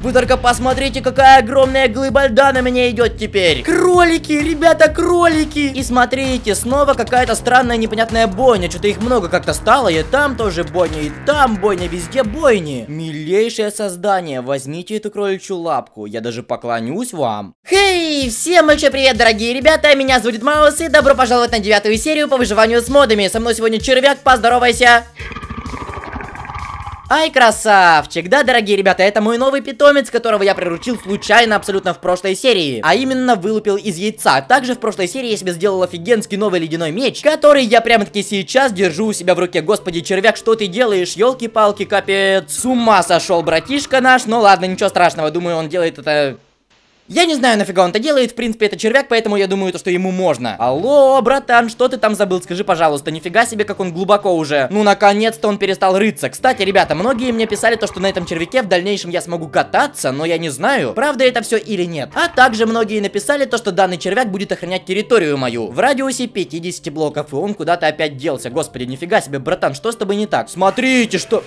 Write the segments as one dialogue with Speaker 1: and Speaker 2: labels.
Speaker 1: Вы только посмотрите, какая огромная глыба льда на меня идет теперь. Кролики, ребята, кролики. И смотрите, снова какая-то странная непонятная бойня. Что-то их много как-то стало. И там тоже бойня, и там бойня, везде бойни. Милейшее создание, возьмите эту кроличью лапку. Я даже поклонюсь вам. Хей, всем большой привет, дорогие ребята. Меня зовут Маус, и добро пожаловать на девятую серию по выживанию с модами. Со мной сегодня червяк, поздоровайся. Ай, красавчик! Да, дорогие ребята, это мой новый питомец, которого я приручил случайно абсолютно в прошлой серии. А именно, вылупил из яйца. Также в прошлой серии я себе сделал офигенский новый ледяной меч, который я прямо-таки сейчас держу у себя в руке. Господи, червяк, что ты делаешь? елки палки капец. С ума сошел братишка наш. Ну ладно, ничего страшного. Думаю, он делает это я не знаю, нафига он это делает, в принципе, это червяк, поэтому я думаю, то, что ему можно. Алло, братан, что ты там забыл? Скажи, пожалуйста, нифига себе, как он глубоко уже. Ну, наконец-то он перестал рыться. Кстати, ребята, многие мне писали то, что на этом червяке в дальнейшем я смогу кататься, но я не знаю, правда это все или нет. А также многие написали то, что данный червяк будет охранять территорию мою в радиусе 50 блоков, и он куда-то опять делся. Господи, нифига себе, братан, что с тобой не так? Смотрите, что...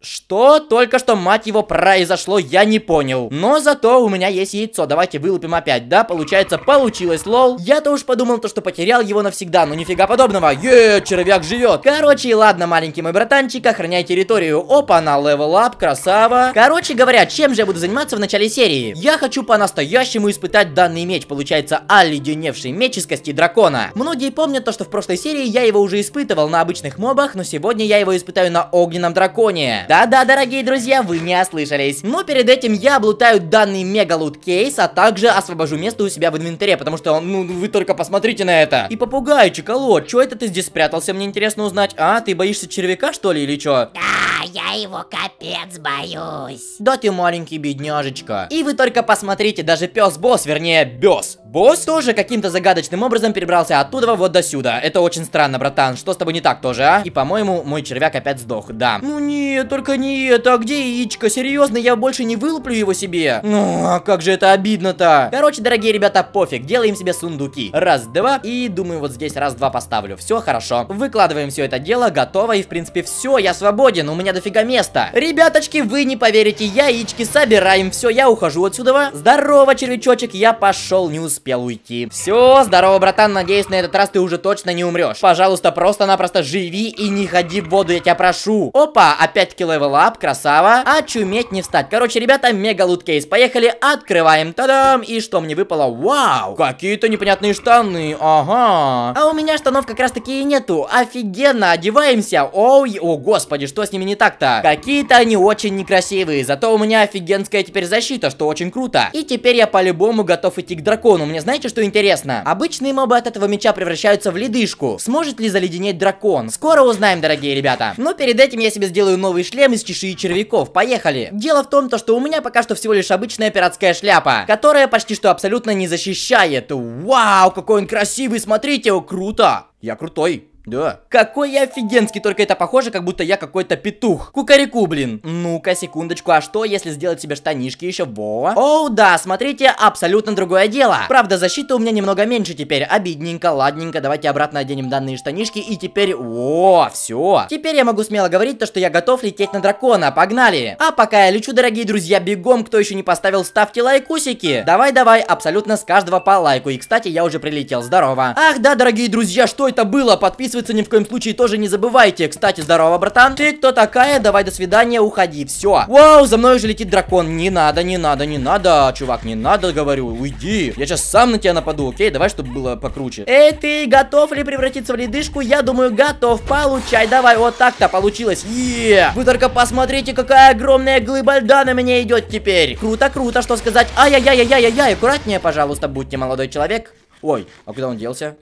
Speaker 1: Что только что, мать его, произошло, я не понял. Но зато у меня есть яйцо, давайте вылупим опять. Да, получается, получилось, лол. Я-то уж подумал, то, что потерял его навсегда, но нифига подобного. Еее, червяк живет. Короче, ладно, маленький мой братанчик, охраняй территорию. Опа, на левел ап, красава. Короче говоря, чем же я буду заниматься в начале серии? Я хочу по-настоящему испытать данный меч, получается, оледеневший меч из кости дракона. Многие помнят то, что в прошлой серии я его уже испытывал на обычных мобах, но сегодня я его испытаю на огненном драконе. Да-да, дорогие друзья, вы не ослышались. Но перед этим я облутаю данный мегалут кейс, а также освобожу место у себя в инвентаре, потому что, ну, вы только посмотрите на это. И попугайчик, алло, чё это ты здесь спрятался, мне интересно узнать. А, ты боишься червяка, что ли, или чё? Да, я его капец боюсь. Да ты маленький бедняжечка. И вы только посмотрите, даже пес-босс, вернее, бес. Босс тоже каким-то загадочным образом перебрался оттуда вот до сюда. Это очень странно, братан. Что с тобой не так тоже, а? И, по-моему, мой червяк опять сдох, да. Ну нет, только не это, а где яичко? Серьезно, я больше не вылуплю его себе? Ну, а как же это обидно-то? Короче, дорогие ребята, пофиг, делаем себе сундуки. Раз, два, и думаю, вот здесь раз-два поставлю. Все хорошо. Выкладываем все это дело, готово, и в принципе все, я свободен, у меня дофига места. Ребяточки, вы не поверите, яички собираем, все, я ухожу отсюда. Здорово, червячочек, я пошел, не успел уйти. Все, здорово, братан, надеюсь, на этот раз ты уже точно не умрешь. Пожалуйста, просто-напросто живи и не ходи в воду, я тебя прошу. Опа, опять килограмм левелап, красава. А чуметь не встать. Короче, ребята, мега луткейс. Поехали, открываем. Та-дам! И что мне выпало? Вау! Какие-то непонятные штаны. Ага. А у меня штанов как раз таки и нету. Офигенно, одеваемся. Ой, о господи, что с ними не так-то? Какие-то они очень некрасивые. Зато у меня офигенская теперь защита, что очень круто. И теперь я по-любому готов идти к дракону. Мне знаете, что интересно? Обычные мобы от этого меча превращаются в ледышку. Сможет ли заледенеть дракон? Скоро узнаем, дорогие ребята. Но перед этим я себе сделаю новый шлем шлем из чешуи червяков. Поехали. Дело в том, то, что у меня пока что всего лишь обычная пиратская шляпа, которая почти что абсолютно не защищает. Вау, какой он красивый, смотрите, о, круто. Я крутой. Да. Какой я офигенский, только это похоже, как будто я какой-то петух. Кукареку, блин. Ну-ка, секундочку, а что, если сделать себе штанишки еще? Во. Оу, да, смотрите, абсолютно другое дело. Правда, защита у меня немного меньше теперь. Обидненько, ладненько, давайте обратно оденем данные штанишки. И теперь, о, все. Теперь я могу смело говорить то, что я готов лететь на дракона. Погнали. А пока я лечу, дорогие друзья, бегом. Кто еще не поставил, ставьте лайкусики. Давай, давай, абсолютно с каждого по лайку. И, кстати, я уже прилетел. Здорово. Ах, да, дорогие друзья, что это было? Подписывайтесь подписываться ни в коем случае тоже не забывайте. Кстати, здорово, братан. Ты кто такая? Давай, до свидания, уходи. Все. Вау, за мной уже летит дракон. Не надо, не надо, не надо, чувак, не надо, говорю. Уйди. Я сейчас сам на тебя нападу, окей? Давай, чтобы было покруче. Эй, ты готов ли превратиться в ледышку? Я думаю, готов. Получай, давай, вот так-то получилось. Еее. Вы только посмотрите, какая огромная глыба льда на меня идет теперь. Круто, круто, что сказать. Ай-яй-яй-яй-яй-яй, аккуратнее, пожалуйста, будьте, молодой человек. Ой, а куда он делся?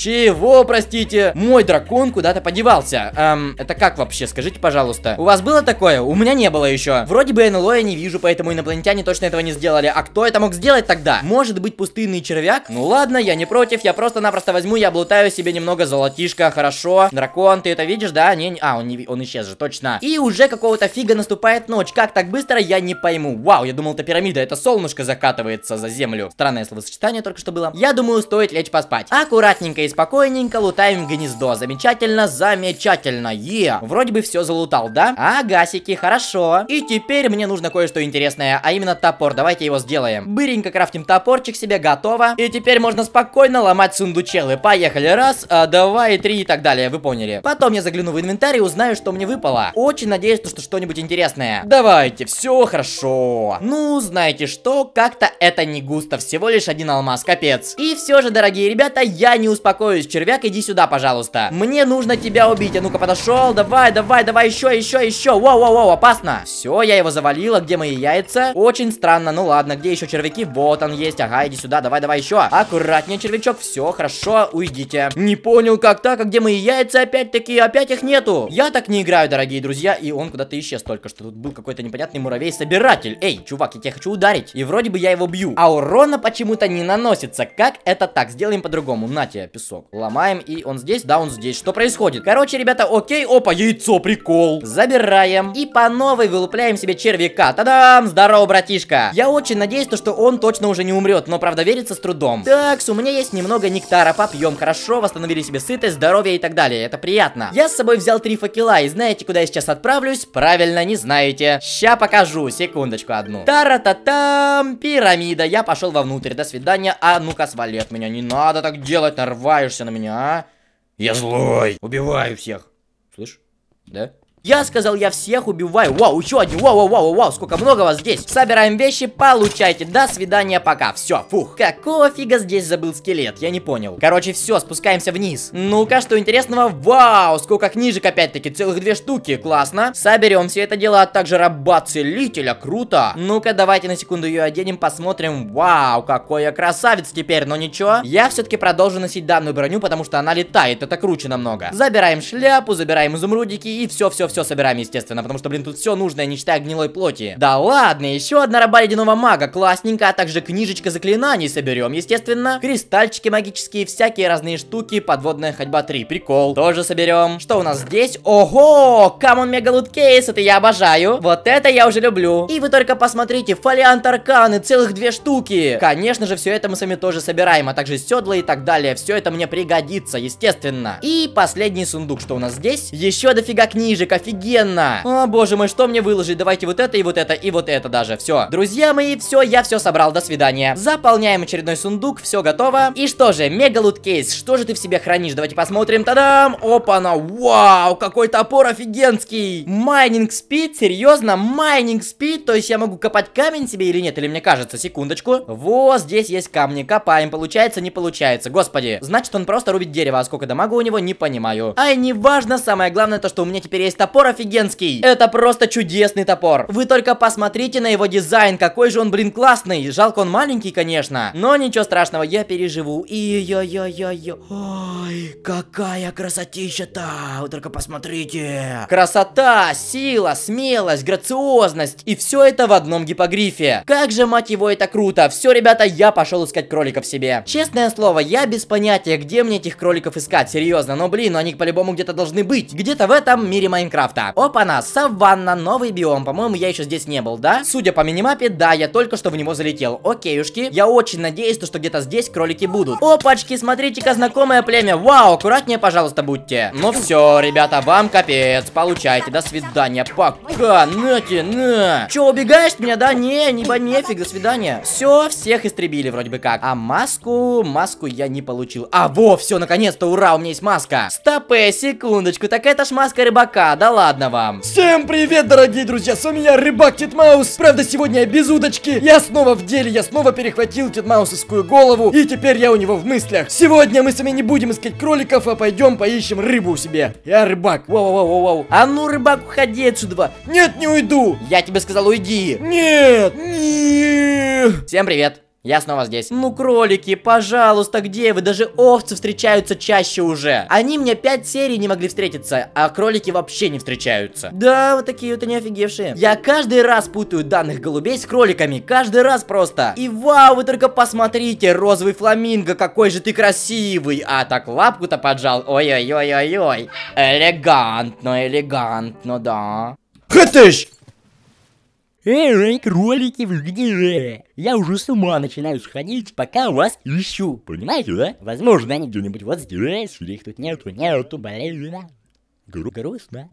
Speaker 1: Чего, простите? Мой дракон куда-то подевался. Эм, это как вообще? Скажите, пожалуйста. У вас было такое? У меня не было еще. Вроде бы НЛО я не вижу, поэтому инопланетяне точно этого не сделали. А кто это мог сделать тогда? Может быть, пустынный червяк? Ну ладно, я не против. Я просто-напросто возьму и облутаю себе немного золотишка. Хорошо. Дракон, ты это видишь, да? Не, не... А, он, не... он исчез же, точно. И уже какого-то фига наступает ночь. Как так быстро, я не пойму. Вау, я думал, это пирамида. Это солнышко закатывается за землю. Странное словосочетание только что было. Я думаю, стоит лечь поспать. Аккуратненько и спокойненько лутаем гнездо. Замечательно, замечательно. Е, вроде бы все залутал, да? А, гасики, хорошо. И теперь мне нужно кое-что интересное, а именно топор. Давайте его сделаем. Быренько крафтим топорчик себе, готово. И теперь можно спокойно ломать сундучелы. Поехали. Раз, а, два и три и так далее, вы поняли. Потом я загляну в инвентарь и узнаю, что мне выпало. Очень надеюсь, что что-нибудь интересное. Давайте, все хорошо. Ну, знаете что, как-то это не густо. Всего лишь один алмаз, капец. И все же, дорогие ребята, я не успокоился беспокоюсь. Червяк, иди сюда, пожалуйста. Мне нужно тебя убить. А ну-ка, подошел. Давай, давай, давай, еще, еще, еще. Воу, воу, воу, опасно. Все, я его завалила. Где мои яйца? Очень странно. Ну ладно, где еще червяки? Вот он есть. Ага, иди сюда, давай, давай, еще. Аккуратнее, червячок. Все, хорошо, уйдите. Не понял, как так, а где мои яйца? Опять-таки, опять их нету. Я так не играю, дорогие друзья. И он куда-то исчез только что. Тут был какой-то непонятный муравей-собиратель. Эй, чувак, я тебя хочу ударить. И вроде бы я его бью. А урона почему-то не наносится. Как это так? Сделаем по-другому. На тебе, песок. Ломаем, и он здесь, да, он здесь. Что происходит? Короче, ребята, окей, опа, яйцо, прикол. Забираем. И по новой вылупляем себе червяка. Та-дам! Здорово, братишка. Я очень надеюсь, то, что он точно уже не умрет, но, правда, верится с трудом. Такс, у меня есть немного нектара, попьем. Хорошо, восстановили себе сытость, здоровье и так далее. Это приятно. Я с собой взял три факела, и знаете, куда я сейчас отправлюсь? Правильно, не знаете. Ща покажу, секундочку одну. Тара-та-там, пирамида. Я пошел вовнутрь, до свидания. А ну-ка, свали от меня, не надо так делать, нарвал срываешься на меня, а? Я злой, убиваю всех. Слышь? Да? Я сказал, я всех убиваю. Вау, еще один. Вау, вау, вау, вау, сколько много вас здесь. Собираем вещи, получайте. До свидания, пока. Все, фух. Какого фига здесь забыл скелет? Я не понял. Короче, все, спускаемся вниз. Ну-ка, что интересного? Вау, сколько книжек опять-таки. Целых две штуки. Классно. Соберем все это дело, а также раба целителя. Круто. Ну-ка, давайте на секунду ее оденем, посмотрим. Вау, какой я красавец теперь, но ничего. Я все-таки продолжу носить данную броню, потому что она летает. Это круче намного. Забираем шляпу, забираем изумрудики и все, все, все собираем, естественно, потому что, блин, тут все нужное, не считая гнилой плоти. Да ладно, еще одна раба ледяного мага, классненько, а также книжечка заклинаний соберем, естественно. Кристальчики магические, всякие разные штуки, подводная ходьба 3, прикол. Тоже соберем. Что у нас здесь? Ого, камон мегалут кейс, это я обожаю. Вот это я уже люблю. И вы только посмотрите, фолиант арканы, целых две штуки. Конечно же, все это мы с вами тоже собираем, а также седла и так далее. Все это мне пригодится, естественно. И последний сундук, что у нас здесь? Еще дофига книжек, офигенно. О, боже мой, что мне выложить? Давайте вот это и вот это и вот это даже. Все. Друзья мои, все, я все собрал. До свидания. Заполняем очередной сундук, все готово. И что же, мегалут кейс, что же ты в себе хранишь? Давайте посмотрим. Та-дам! Опа-на! Вау! Какой топор офигенский! Майнинг спид? Серьезно? Майнинг спид? То есть я могу копать камень себе или нет? Или мне кажется? Секундочку. Вот здесь есть камни. Копаем. Получается, не получается. Господи. Значит, он просто рубит дерево. А сколько дамага у него, не понимаю. Ай, неважно. Самое главное то, что у меня теперь есть топор топор офигенский. Это просто чудесный топор. Вы только посмотрите на его дизайн, какой же он, блин, классный. Жалко, он маленький, конечно. Но ничего страшного, я переживу. И я я я я Ой, какая красотища-то. Вы только посмотрите. Красота, сила, смелость, грациозность. И все это в одном гипогрифе. Как же, мать его, это круто. Все, ребята, я пошел искать кроликов себе. Честное слово, я без понятия, где мне этих кроликов искать. Серьезно, но блин, но они по-любому где-то должны быть. Где-то в этом мире Майнкрафт. Майнкрафта. Опа-на, саванна, новый биом. По-моему, я еще здесь не был, да? Судя по минимапе, да, я только что в него залетел. Окейушки. Я очень надеюсь, что где-то здесь кролики будут. Опачки, смотрите-ка, знакомое племя. Вау, аккуратнее, пожалуйста, будьте. Ну все, ребята, вам капец. Получайте, до свидания. Пока, нате, на. Че, убегаешь от меня, да? Не, небо, нефиг, до свидания. Все, всех истребили вроде бы как. А маску, маску я не получил. А, во, все, наконец-то, ура, у меня есть маска. Стопэ, секундочку, так это ж маска рыбака, да ладно вам. Всем привет, дорогие друзья, с вами я, Рыбак Титмаус. Правда, сегодня я без удочки. Я снова в деле, я снова перехватил Титмаусовскую голову, и теперь я у него в мыслях. Сегодня мы с вами не будем искать кроликов, а пойдем поищем рыбу себе. Я рыбак. Вау-вау-вау-вау. А ну, рыбак, уходи отсюда. Нет, не уйду. Я тебе сказал, уйди. Нет, нет. Всем привет. Я снова здесь. Ну, кролики, пожалуйста, где вы? Даже овцы встречаются чаще уже. Они мне 5 серий не могли встретиться, а кролики вообще не встречаются. Да, вот такие вот они офигевшие. Я каждый раз путаю данных голубей с кроликами. Каждый раз просто. И вау, вы только посмотрите, розовый фламинго, какой же ты красивый. А так лапку-то поджал. Ой-ой-ой-ой-ой. Элегантно, элегантно, да. Хэтыш! Эй, кролики в гнире! Я уже с ума начинаю сходить, пока вас ищу, понимаете, да? Возможно, они где-нибудь вот здесь, или их тут нету, нету, блин. Гру грустно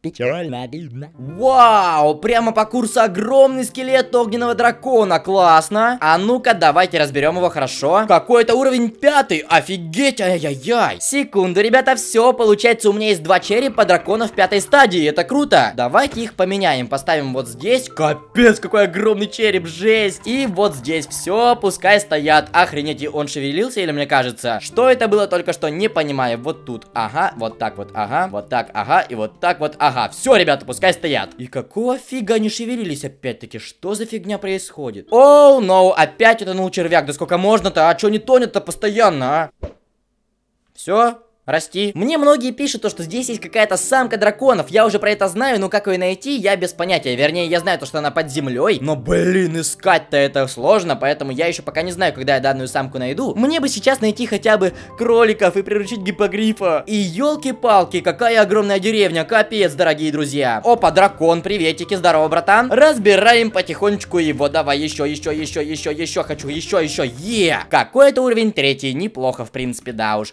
Speaker 1: печально видно. Вау, прямо по курсу огромный скелет огненного дракона, классно. А ну-ка, давайте разберем его хорошо. какой это уровень пятый, офигеть, ай-яй-яй. Секунду, ребята, все, получается у меня есть два черепа дракона в пятой стадии, это круто. Давайте их поменяем, поставим вот здесь. Капец, какой огромный череп, жесть. И вот здесь все, пускай стоят. Охренеть, и он шевелился или мне кажется? Что это было только что, не понимаю. Вот тут, ага, вот так вот, ага, вот так, ага, и вот так вот, ага. Ага, все, ребята, пускай стоят. И какого фига они шевелились опять-таки? Что за фигня происходит? Оу, oh, ноу, no, опять утонул червяк. Да сколько можно-то? А что не тонет-то постоянно, а? Все? расти. Мне многие пишут то, что здесь есть какая-то самка драконов. Я уже про это знаю, но как ее найти, я без понятия. Вернее, я знаю то, что она под землей. Но, блин, искать-то это сложно, поэтому я еще пока не знаю, когда я данную самку найду. Мне бы сейчас найти хотя бы кроликов и приручить гипогрифа. И елки-палки, какая огромная деревня, капец, дорогие друзья. Опа, дракон, приветики, здорово, братан. Разбираем потихонечку его, давай еще, еще, еще, еще, еще, хочу, еще, еще, е! Какой это уровень третий, неплохо, в принципе, да уж.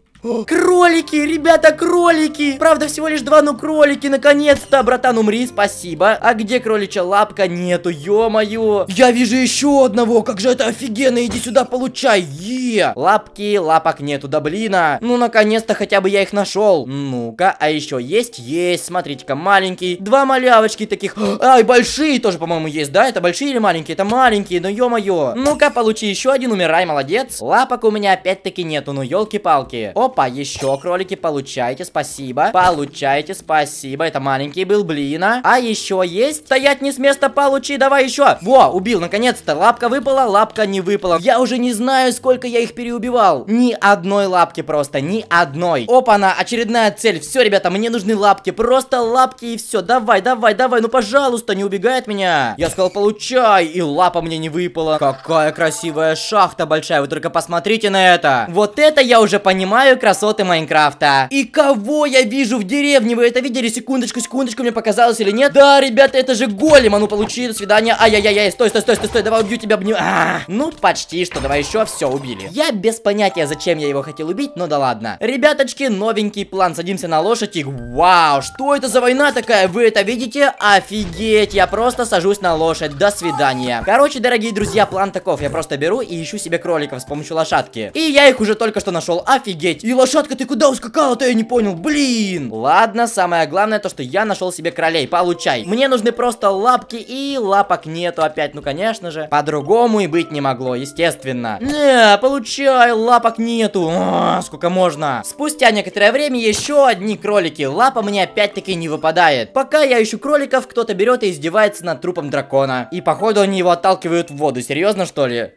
Speaker 1: кролики, ребята, кролики! Правда, всего лишь два, ну кролики, наконец-то! Братан, умри, спасибо. А где кроличья лапка? Нету, ё-моё! Я вижу еще одного, как же это офигенно, иди сюда, получай, е! Лапки, лапок нету, да блина! Ну, наконец-то хотя бы я их нашел. Ну-ка, а еще есть? Есть, смотрите-ка, маленький. Два малявочки таких. Ай, большие тоже, по-моему, есть, да? Это большие или маленькие? Это маленькие, ну ё-моё! Ну-ка, получи еще один, умирай, молодец. Лапок у меня опять-таки нету, ну елки палки Оп, Опа, еще кролики, получайте, спасибо. Получайте, спасибо. Это маленький был, блин. А. а еще есть? Стоять не с места, получи, давай еще. Во, убил, наконец-то. Лапка выпала, лапка не выпала. Я уже не знаю, сколько я их переубивал. Ни одной лапки просто, ни одной. Опа-на, очередная цель. Все, ребята, мне нужны лапки. Просто лапки и все. Давай, давай, давай, ну пожалуйста, не убегает меня. Я сказал, получай. И лапа мне не выпала. Какая красивая шахта большая. Вы только посмотрите на это. Вот это я уже понимаю, красоты Майнкрафта. И кого я вижу в деревне? Вы это видели? Секундочку, секундочку, мне показалось или нет? Да, ребята, это же голем. А ну, получи, до свидания. Ай-яй-яй, стой, стой, стой, стой, стой, давай убью тебя, обню. А -а -а. Ну, почти что, давай еще все убили. Я без понятия, зачем я его хотел убить, но да ладно. Ребяточки, новенький план. Садимся на лошадь и... Вау, что это за война такая? Вы это видите? Офигеть, я просто сажусь на лошадь. До свидания. Короче, дорогие друзья, план таков. Я просто беру и ищу себе кроликов с помощью лошадки. И я их уже только что нашел. Офигеть. И лошадка, ты куда ускакала-то, я не понял, блин. Ладно, самое главное то, что я нашел себе королей, получай. Мне нужны просто лапки, и лапок нету опять, ну конечно же. По-другому и быть не могло, естественно. Не, получай, лапок нету. О, а, сколько можно. Спустя некоторое время еще одни кролики. Лапа мне опять-таки не выпадает. Пока я ищу кроликов, кто-то берет и издевается над трупом дракона. И походу они его отталкивают в воду, серьезно что ли?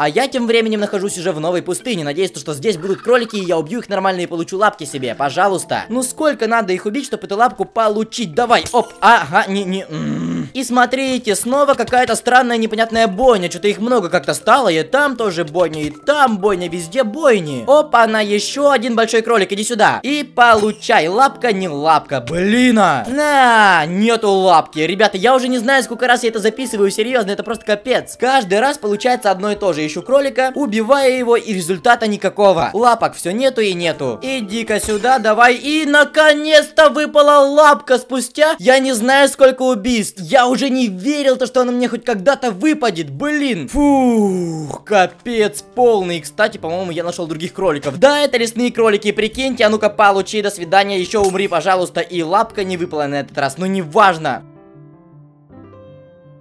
Speaker 1: А я тем временем нахожусь уже в новой пустыне, надеюсь, что здесь будут кролики, и я убью их нормально и получу лапки себе, пожалуйста. Ну сколько надо их убить, чтобы эту лапку получить? Давай, оп, ага, не-не... И смотрите, снова какая-то странная непонятная бойня. Что-то их много как-то стало. И там тоже бойня, и там бойня, везде бойни. Опа, на еще один большой кролик, иди сюда. И получай, лапка не лапка, блин. А. На, нету лапки. Ребята, я уже не знаю, сколько раз я это записываю, серьезно, это просто капец. Каждый раз получается одно и то же ищу кролика, убивая его, и результата никакого. Лапок все нету и нету. Иди-ка сюда, давай. И наконец-то выпала лапка спустя. Я не знаю, сколько убийств. Я уже не верил, то, что она мне хоть когда-то выпадет. Блин. Фух, капец полный. Кстати, по-моему, я нашел других кроликов. Да, это лесные кролики, прикиньте. А ну-ка, получи, до свидания. Еще умри, пожалуйста. И лапка не выпала на этот раз. Ну, неважно.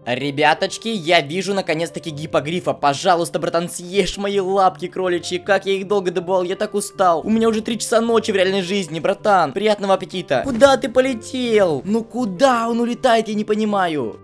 Speaker 1: Ребяточки, я вижу наконец-таки гипогрифа. Пожалуйста, братан, съешь мои лапки кроличьи. Как я их долго добывал, я так устал. У меня уже три часа ночи в реальной жизни, братан. Приятного аппетита. Куда ты полетел? Ну куда он улетает, я не понимаю.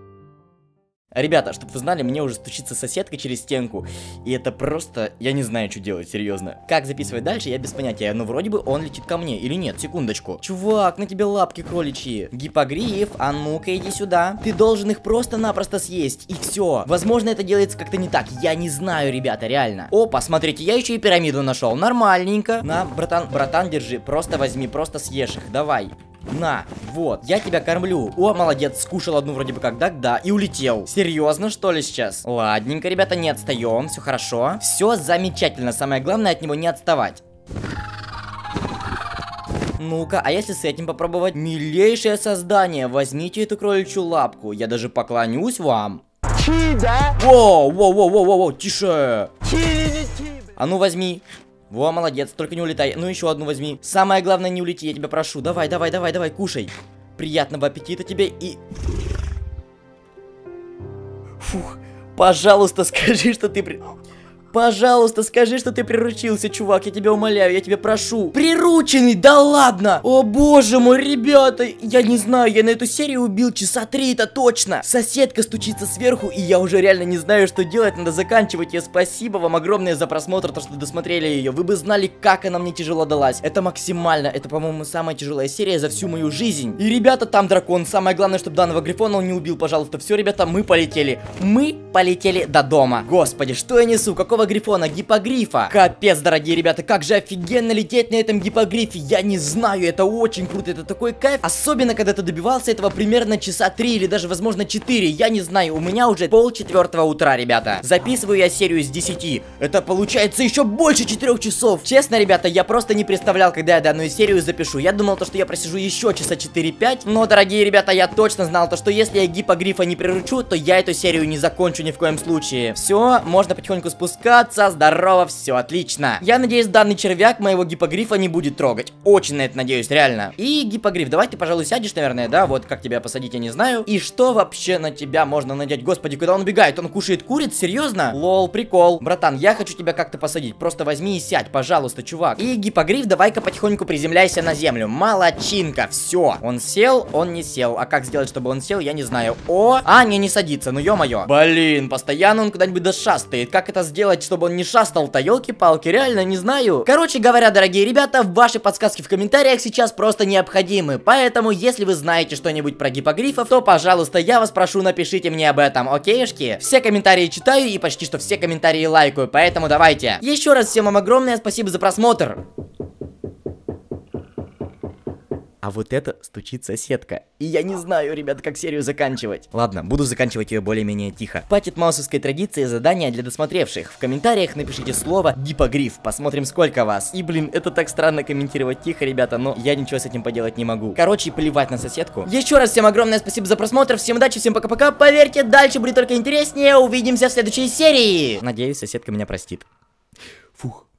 Speaker 1: Ребята, чтобы вы знали, мне уже стучится соседка через стенку. И это просто... Я не знаю, что делать, серьезно. Как записывать дальше, я без понятия. Но вроде бы он летит ко мне, или нет? Секундочку. Чувак, на тебе лапки кроличьи. Гипогриев, а ну-ка иди сюда. Ты должен их просто-напросто съесть. И все. Возможно, это делается как-то не так. Я не знаю, ребята, реально. Опа, смотрите, я еще и пирамиду нашел. Нормальненько. На, братан, братан, держи. Просто возьми, просто съешь их. Давай. На, вот, я тебя кормлю. О, молодец, скушал одну вроде бы как, да, да, и улетел. Серьезно, что ли, сейчас? Ладненько, ребята, не отстаем, все хорошо. Все замечательно, самое главное от него не отставать. Ну-ка, а если с этим попробовать? Милейшее создание, возьмите эту кроличью лапку, я даже поклонюсь вам. Чи, да? Воу, воу, воу, воу, воу, тише. Чи, а ну возьми. Во, молодец, только не улетай. Ну, еще одну возьми. Самое главное, не улети, я тебя прошу. Давай, давай, давай, давай, кушай. Приятного аппетита тебе и... Фух, пожалуйста, скажи, что ты... При... Пожалуйста, скажи, что ты приручился, чувак, я тебя умоляю, я тебя прошу. Прирученный, да ладно! О боже мой, ребята, я не знаю, я на эту серию убил часа три, это точно. Соседка стучится сверху, и я уже реально не знаю, что делать, надо заканчивать И Спасибо вам огромное за просмотр, то, что досмотрели ее. Вы бы знали, как она мне тяжело далась. Это максимально, это, по-моему, самая тяжелая серия за всю мою жизнь. И, ребята, там дракон. Самое главное, чтобы данного грифона он не убил, пожалуйста. Все, ребята, мы полетели. Мы полетели до дома. Господи, что я несу? Какого этого грифона, гипогрифа. Капец, дорогие ребята, как же офигенно лететь на этом гипогрифе. Я не знаю, это очень круто, это такой кайф. Особенно, когда ты добивался этого примерно часа 3 или даже, возможно, 4. Я не знаю, у меня уже пол четвертого утра, ребята. Записываю я серию из 10. Это получается еще больше 4 часов. Честно, ребята, я просто не представлял, когда я данную серию запишу. Я думал, то, что я просижу еще часа 4-5. Но, дорогие ребята, я точно знал то, что если я гипогрифа не приручу, то я эту серию не закончу ни в коем случае. Все, можно потихоньку спускать все отца, здорово, все отлично. Я надеюсь, данный червяк моего гипогрифа не будет трогать. Очень на это надеюсь, реально. И гипогриф, давай ты, пожалуй, сядешь, наверное, да? Вот как тебя посадить, я не знаю. И что вообще на тебя можно надеть? Господи, куда он убегает? Он кушает куриц? Серьезно? Лол, прикол. Братан, я хочу тебя как-то посадить. Просто возьми и сядь, пожалуйста, чувак. И гипогриф, давай-ка потихоньку приземляйся на землю. Молодчинка, все. Он сел, он не сел. А как сделать, чтобы он сел, я не знаю. О, а, не, не садится, ну ё-моё. Блин, постоянно он куда-нибудь дошастает. Как это сделать? чтобы он не шастал-то, елки-палки, реально не знаю. Короче говоря, дорогие ребята, ваши подсказки в комментариях сейчас просто необходимы, поэтому если вы знаете что-нибудь про гипогрифов, то, пожалуйста, я вас прошу, напишите мне об этом, окейшки? Все комментарии читаю и почти что все комментарии лайкаю, поэтому давайте. Еще раз всем вам огромное спасибо за просмотр а вот это стучит соседка. И я не знаю, ребят, как серию заканчивать. Ладно, буду заканчивать ее более-менее тихо. По титмаусовской традиции задание для досмотревших. В комментариях напишите слово «гипогриф». Посмотрим, сколько вас. И, блин, это так странно комментировать тихо, ребята, но я ничего с этим поделать не могу. Короче, плевать на соседку. Еще раз всем огромное спасибо за просмотр, всем удачи, всем пока-пока. Поверьте, дальше будет только интереснее. Увидимся в следующей серии. Надеюсь, соседка меня простит. Фух.